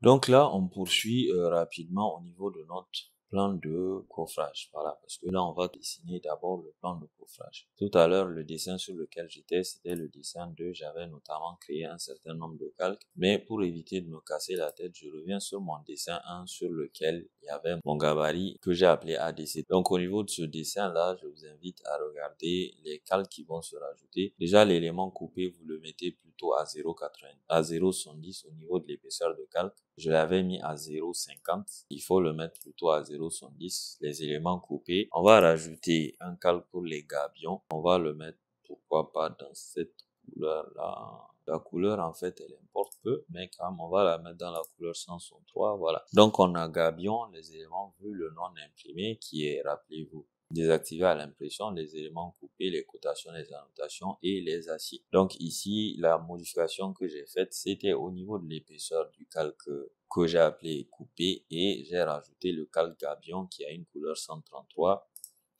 Donc là, on poursuit euh, rapidement au niveau de notre plan de coffrage. Voilà, parce que là, on va dessiner d'abord le plan de coffrage. Tout à l'heure, le dessin sur lequel j'étais, c'était le dessin 2 j'avais notamment créé un certain nombre de calques, mais pour éviter de me casser la tête, je reviens sur mon dessin 1 sur lequel il y avait mon gabarit que j'ai appelé ADC. Donc au niveau de ce dessin-là, je vous invite à regarder les calques qui vont se rajouter. Déjà, l'élément coupé, vous le mettez plus à 0,90, à 0,70 au niveau de l'épaisseur de calque. Je l'avais mis à 0,50. Il faut le mettre plutôt à 0,70. Les éléments coupés. On va rajouter un calque pour les gabions. On va le mettre, pourquoi pas, dans cette couleur-là. La couleur, en fait, elle importe peu, mais quand même, on va la mettre dans la couleur 163, voilà. Donc, on a Gabion, les éléments, vu le nom imprimé qui est, rappelez-vous, désactiver à l'impression les éléments coupés, les cotations, les annotations et les aciers. Donc ici, la modification que j'ai faite, c'était au niveau de l'épaisseur du calque que j'ai appelé coupé et j'ai rajouté le calque gabion qui a une couleur 133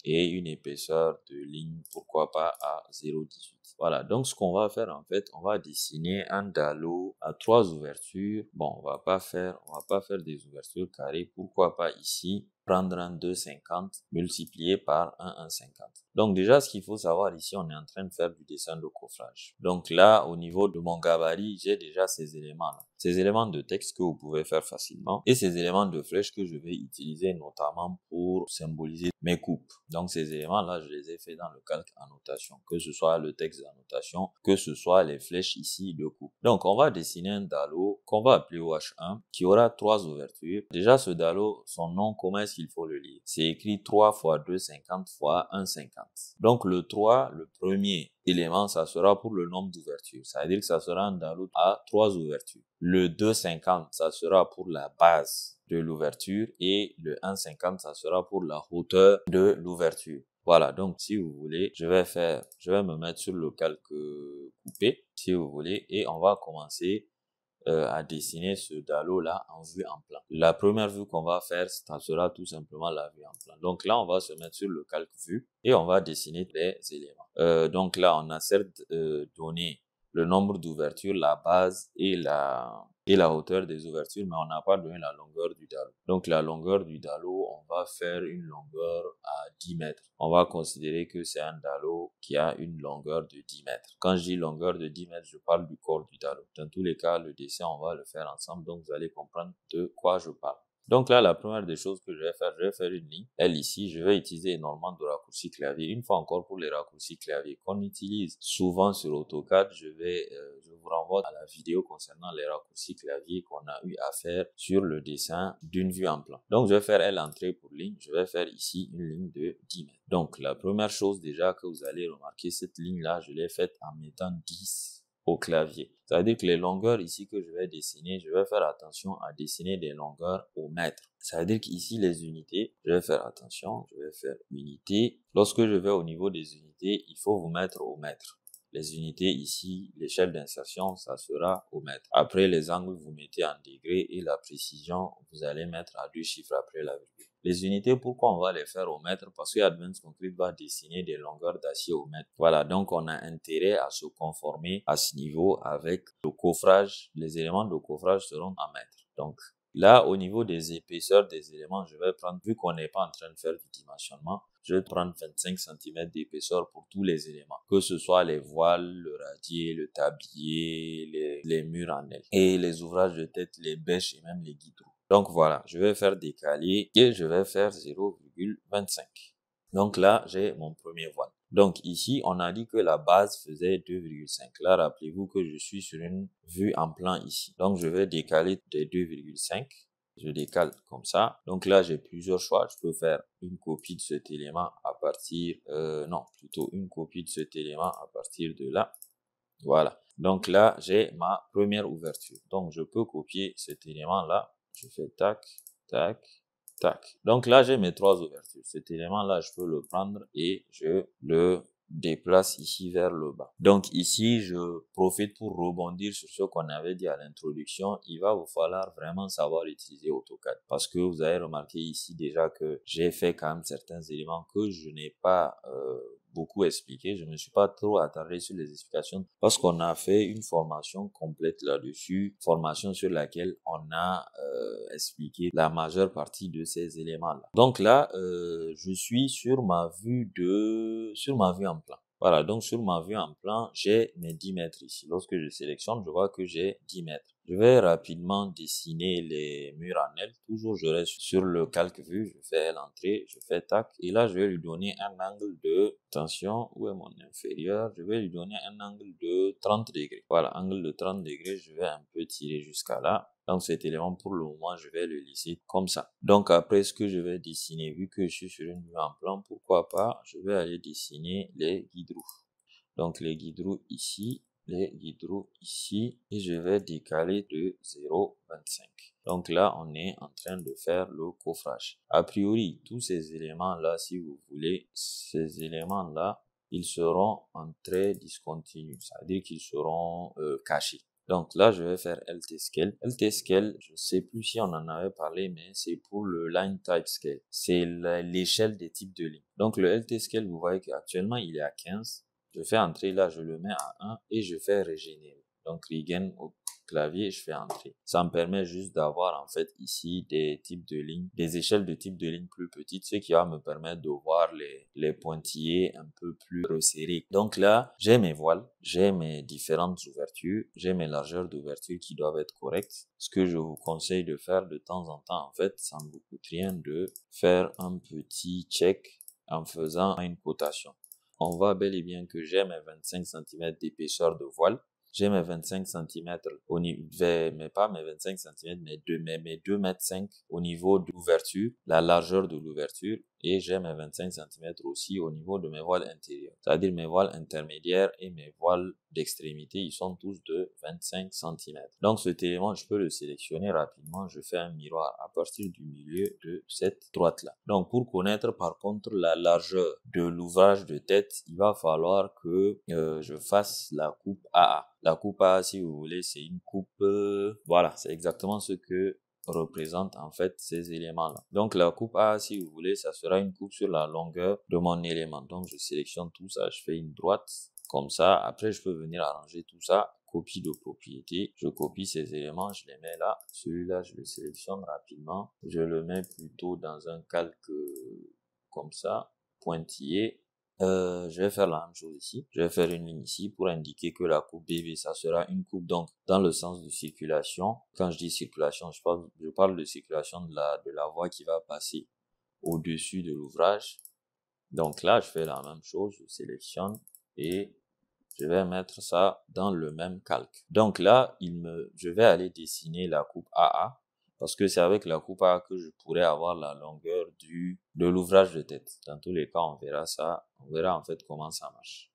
et une épaisseur de ligne, pourquoi pas à 0,18. Voilà, donc ce qu'on va faire en fait, on va dessiner un dallo à trois ouvertures. Bon, on va pas faire, on va pas faire des ouvertures carrées. Pourquoi pas ici prendre un 2,50 multiplié par un 1,50. Donc déjà, ce qu'il faut savoir ici, on est en train de faire du dessin de coffrage. Donc là, au niveau de mon gabarit, j'ai déjà ces éléments-là. Ces éléments de texte que vous pouvez faire facilement et ces éléments de flèche que je vais utiliser notamment pour symboliser mes coupes. Donc ces éléments-là, je les ai fait dans le calque annotation, que ce soit le texte annotations, que ce soit les flèches ici de coup. Donc on va dessiner un dalo qu'on va appeler OH1 qui aura trois ouvertures. Déjà ce dalo, son nom, comment est-ce qu'il faut le lire C'est écrit 3 x 2, 50 fois 1, 50. Donc le 3, le premier élément, ça sera pour le nombre d'ouvertures. Ça veut dire que ça sera un dallo à trois ouvertures. Le 2,50, ça sera pour la base de l'ouverture et le 1,50, ça sera pour la hauteur de l'ouverture. Voilà, donc si vous voulez, je vais faire, je vais me mettre sur le calque coupé, si vous voulez, et on va commencer euh, à dessiner ce dalo là en vue en plan. La première vue qu'on va faire, ça sera tout simplement la vue en plan. Donc là, on va se mettre sur le calque vue et on va dessiner les éléments. Euh, donc là, on a certes euh, donné le nombre d'ouvertures, la base et la, et la hauteur des ouvertures, mais on n'a pas donné la longueur du dallo. Donc la longueur du dallo, on va faire une longueur à 10 mètres. On va considérer que c'est un dallo qui a une longueur de 10 mètres. Quand je dis longueur de 10 mètres, je parle du corps du dallo. Dans tous les cas, le dessin, on va le faire ensemble, donc vous allez comprendre de quoi je parle. Donc là, la première des choses que je vais faire, je vais faire une ligne. Elle ici, je vais utiliser énormément de raccourcis clavier. Une fois encore, pour les raccourcis clavier qu'on utilise souvent sur AutoCAD, je vais, euh, je vous renvoie à la vidéo concernant les raccourcis clavier qu'on a eu à faire sur le dessin d'une vue en plan. Donc, je vais faire Entrée pour ligne. Je vais faire ici une ligne de 10 mètres. Donc, la première chose déjà que vous allez remarquer, cette ligne-là, je l'ai faite en mettant 10 au clavier. ça à dire que les longueurs ici que je vais dessiner, je vais faire attention à dessiner des longueurs au mètre. Ça veut dire qu'ici, les unités, je vais faire attention, je vais faire unité. Lorsque je vais au niveau des unités, il faut vous mettre au mètre. Les unités ici, l'échelle d'insertion, ça sera au mètre. Après, les angles, vous mettez en degrés et la précision, vous allez mettre à deux chiffres après la virgule. Les unités, pourquoi on va les faire au mètre Parce que Advanced Concrete va dessiner des longueurs d'acier au mètre. Voilà, donc on a intérêt à se conformer à ce niveau avec le coffrage. Les éléments de coffrage seront en mètre. Donc là, au niveau des épaisseurs des éléments, je vais prendre, vu qu'on n'est pas en train de faire du dimensionnement, je vais prendre 25 cm d'épaisseur pour tous les éléments, que ce soit les voiles, le radier, le tablier, les, murs en aile. et les ouvrages de tête, les bêches et même les guidons. Donc voilà, je vais faire décaler et je vais faire 0,25. Donc là, j'ai mon premier voile. Donc ici, on a dit que la base faisait 2,5. Là, rappelez-vous que je suis sur une vue en plan ici. Donc je vais décaler des 2,5. Je décale comme ça. Donc là, j'ai plusieurs choix. Je peux faire une copie de cet élément à partir... Euh, non, plutôt une copie de cet élément à partir de là. Voilà. Donc là, j'ai ma première ouverture. Donc je peux copier cet élément-là je fais tac, tac, tac. Donc là, j'ai mes trois ouvertures. Cet élément-là, je peux le prendre et je le déplace ici vers le bas. Donc ici, je profite pour rebondir sur ce qu'on avait dit à l'introduction. Il va vous falloir vraiment savoir utiliser AutoCAD parce que vous avez remarqué ici déjà que j'ai fait quand même certains éléments que je n'ai pas euh, beaucoup expliqué. Je ne suis pas trop attardé sur les explications parce qu'on a fait une formation complète là-dessus, formation sur laquelle on a euh, expliqué la majeure partie de ces éléments-là. Donc là, euh, je suis sur ma vue de, sur ma vue en plan. Voilà, donc sur ma vue en plan, j'ai mes 10 mètres ici. Lorsque je sélectionne, je vois que j'ai 10 mètres. Je vais rapidement dessiner les murs en L. Toujours, je reste sur le calque vue. Je fais l'entrée, je fais tac. Et là, je vais lui donner un angle de, tension, où est mon inférieur? Je vais lui donner un angle de 30 degrés. Voilà, angle de 30 degrés. Je vais un peu tirer jusqu'à là. Donc cet élément, pour le moment, je vais le laisser comme ça. Donc après, ce que je vais dessiner, vu que je suis sur une vue en plan, pourquoi pas, je vais aller dessiner les roues. Donc les roues ici, les hydro ici et je vais décaler de 0,25. Donc là, on est en train de faire le coffrage. A priori, tous ces éléments-là, si vous voulez, ces éléments-là, ils seront en trait discontinu, c'est-à-dire qu'ils seront euh, cachés. Donc là, je vais faire LT scale. LT scale, je sais plus si on en avait parlé, mais c'est pour le line type scale. C'est l'échelle des types de lignes. Donc le LT scale, vous voyez qu'actuellement, il est à 15. Je fais entrer là, je le mets à 1 et je fais régénérer. Donc regen au clavier, je fais entrer. Ça me permet juste d'avoir en fait ici des types de lignes, des échelles de type de lignes plus petites, ce qui va me permettre de voir les, pointillés un peu plus resserrés. Donc là, j'ai mes voiles, j'ai mes différentes ouvertures, j'ai mes largeurs d'ouverture qui doivent être correctes. Ce que je vous conseille de faire de temps en temps, en fait, ça ne vous coûte rien de faire un petit check en faisant une cotation on voit bel et bien que j'ai mes 25 cm d'épaisseur de voile. J'ai mes 25 cm au niveau, ben, mais pas mes 25 cm, mais, 2, mes 2 mètres 5 au niveau d'ouverture, la largeur de l'ouverture et j'ai mes 25 cm aussi au niveau de mes voiles intérieures. C'est-à-dire mes voiles intermédiaires et mes voiles d'extrémité, ils sont tous de 25 cm. Donc cet élément, je peux le sélectionner rapidement. Je fais un miroir à partir du milieu de cette droite-là. Donc pour connaître par contre la largeur de l'ouvrage de tête, il va falloir que euh, je fasse la coupe AA. La coupe AA, si vous voulez, c'est une coupe... Euh, voilà, c'est exactement ce que représente en fait ces éléments-là. Donc la coupe A, si vous voulez, ça sera une coupe sur la longueur de mon élément. Donc je sélectionne tout ça, je fais une droite comme ça. Après, je peux venir arranger tout ça copie de propriété. Je copie ces éléments, je les mets là. Celui-là, je le sélectionne rapidement. Je le mets plutôt dans un calque comme ça, pointillé. Euh, je vais faire la même chose ici. Je vais faire une ligne ici pour indiquer que la coupe BV, ça sera une coupe donc dans le sens de circulation. Quand je dis circulation, je parle, de circulation de la, de la voie qui va passer au-dessus de l'ouvrage. Donc là, je fais la même chose, je sélectionne et je vais mettre ça dans le même calque. Donc là, je vais aller dessiner la coupe AA parce que c'est avec la coupa que je pourrais avoir la longueur du de l'ouvrage de tête. Dans tous les cas, on verra ça, on verra en fait comment ça marche.